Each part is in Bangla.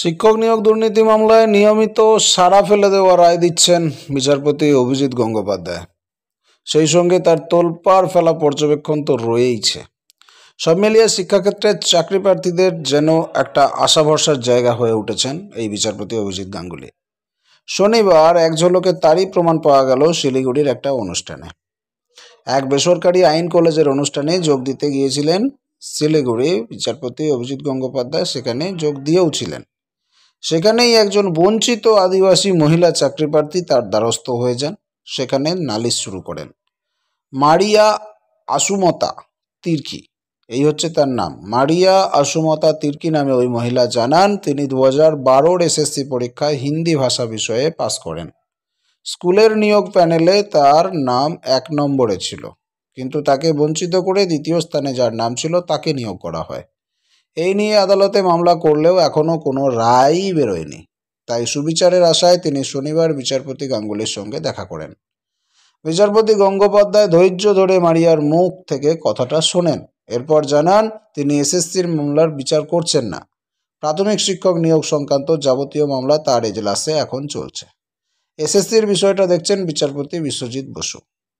শিক্ষক নিয়োগ দুর্নীতি মামলায় নিয়মিত সারা ফেলে দেওয়া রায় দিচ্ছেন বিচারপতি অভিজিৎ গঙ্গোপাধ্যায় সেই সঙ্গে তার তোলপাড় ফেলা পর্যবেক্ষণ তো রয়েইছে সব মিলিয়ে শিক্ষাক্ষেত্রে চাকরি প্রার্থীদের যেন একটা আশা ভরসার জায়গা হয়ে উঠেছেন এই বিচারপতি অভিজিৎ গাঙ্গুলি শনিবার এক ঝলকে তারই প্রমাণ পাওয়া গেল শিলিগুড়ির একটা অনুষ্ঠানে এক বেসরকারি আইন কলেজের অনুষ্ঠানে যোগ দিতে গিয়েছিলেন শিলিগুড়ি বিচারপতি অভিজিৎ গঙ্গোপাধ্যায় সেখানে যোগ দিয়েও ছিলেন সেখানেই একজন বঞ্চিত আদিবাসী মহিলা চাকরিপ্রার্থী তার দ্বারস্থ হয়ে যান সেখানে নালিশ শুরু করেন মারিয়া আসুমতা তির্কি এই হচ্ছে তার নাম মারিয়া আসুমতা তির্কি নামে ওই মহিলা জানান তিনি দু হাজার বারোর এসএসসি পরীক্ষায় হিন্দি ভাষা বিষয়ে পাস করেন স্কুলের নিয়োগ প্যানেলে তার নাম এক নম্বরে ছিল কিন্তু তাকে বঞ্চিত করে দ্বিতীয় স্থানে যার নাম ছিল তাকে নিয়োগ করা হয় এই নিয়ে আদালতে মামলা করলেও এখনও কোনো রায়ই বেরোয়নি তাই সুবিচারের আশায় তিনি শনিবার বিচারপতি গাঙ্গুলির সঙ্গে দেখা করেন বিচারপতি গঙ্গোপাধ্যায় ধৈর্য ধরে মারিয়ার মুখ থেকে কথাটা শোনেন এরপর জানান তিনি এসএসসির মামলার বিচার করছেন না প্রাথমিক শিক্ষক নিয়োগ সংক্রান্ত যাবতীয় মামলা তার এজলাসে এখন চলছে এসএসসির বিষয়টা দেখছেন বিচারপতি বিশ্বজিৎ বসু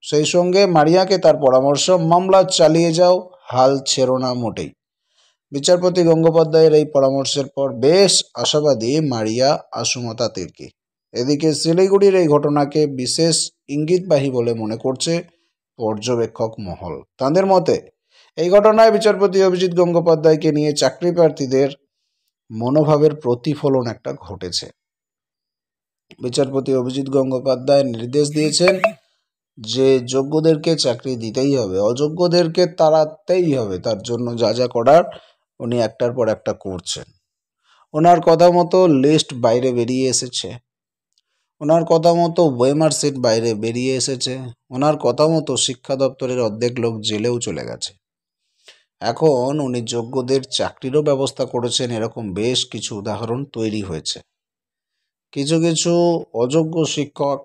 সেই সঙ্গে মারিয়াকে তার পরামর্শ মামলা চালিয়ে যাও হাল ছেড়ো না মোটেই বিচারপতি গঙ্গোপাধ্যায়ের এই পরামর্শের পর বেশ আশাবাদী মারিয়া আসুমতা তির্কি এদিকে শিলিগুড়ির এই ঘটনাকে বিশেষ ইঙ্গিতবাহী বলে মনে করছে পর্যবেক্ষক মহল তাঁদের মতে এই ঘটনায় বিচারপতি অভিজিৎ গঙ্গোপাধ্যায়কে নিয়ে চাকরি প্রার্থীদের মনোভাবের প্রতিফলন একটা ঘটেছে বিচারপতি অভিজিৎ গঙ্গোপাধ্যায় নির্দেশ দিয়েছেন যে যোগ্যদেরকে চাকরি দিতেই হবে অযোগ্যদেরকে তাড়াতেই হবে তার জন্য যা যা করার উনি একটার পর একটা করছেন ওনার কথা মতো লিস্ট বাইরে বেরিয়ে এসেছে ওনার কথা মতো ওয়েমার সিট বাইরে বেরিয়ে এসেছে ওনার কথা মতো শিক্ষা দপ্তরের অর্ধেক লোক জেলেও চলে গেছে এখন উনি যোগ্যদের চাকরিরও ব্যবস্থা করেছেন এরকম বেশ কিছু উদাহরণ তৈরি হয়েছে কিছু কিছু অযোগ্য শিক্ষক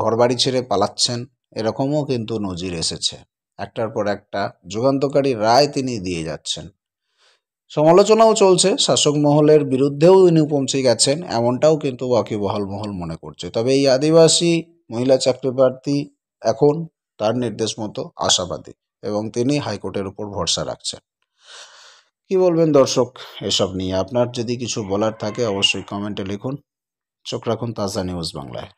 ঘরবাড়ি ছেড়ে পালাচ্ছেন এরকমও কিন্তু নজির এসেছে একটার পর একটা যুগান্তকারী রায় তিনি দিয়ে যাচ্ছেন সমালোচনাও চলছে শাসক মহলের বিরুদ্ধেও ইনি পৌঁছে গেছেন এমনটাও কিন্তু ওয়াকিবহাল মহল মনে করছে তবে এই আদিবাসী মহিলা চাকরি প্রার্থী এখন তার নির্দেশ মতো আশাবাদী এবং তিনি হাইকোর্টের উপর ভরসা রাখছেন কি বলবেন দর্শক এসব নিয়ে আপনার যদি কিছু বলার থাকে অবশ্যই কমেন্টে লিখুন চোখ রাখুন তাজা নিউজ বাংলায়